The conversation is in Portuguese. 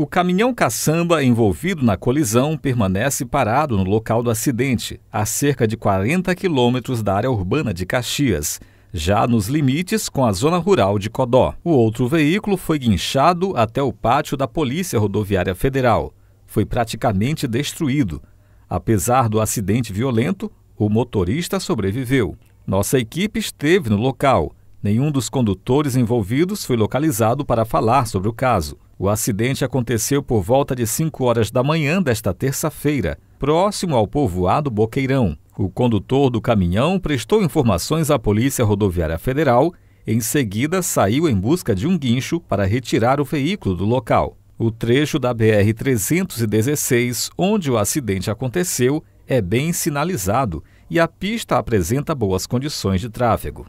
O caminhão caçamba envolvido na colisão permanece parado no local do acidente, a cerca de 40 quilômetros da área urbana de Caxias, já nos limites com a zona rural de Codó. O outro veículo foi guinchado até o pátio da Polícia Rodoviária Federal. Foi praticamente destruído. Apesar do acidente violento, o motorista sobreviveu. Nossa equipe esteve no local. Nenhum dos condutores envolvidos foi localizado para falar sobre o caso. O acidente aconteceu por volta de 5 horas da manhã desta terça-feira, próximo ao povoado Boqueirão. O condutor do caminhão prestou informações à Polícia Rodoviária Federal. Em seguida, saiu em busca de um guincho para retirar o veículo do local. O trecho da BR-316, onde o acidente aconteceu, é bem sinalizado e a pista apresenta boas condições de tráfego.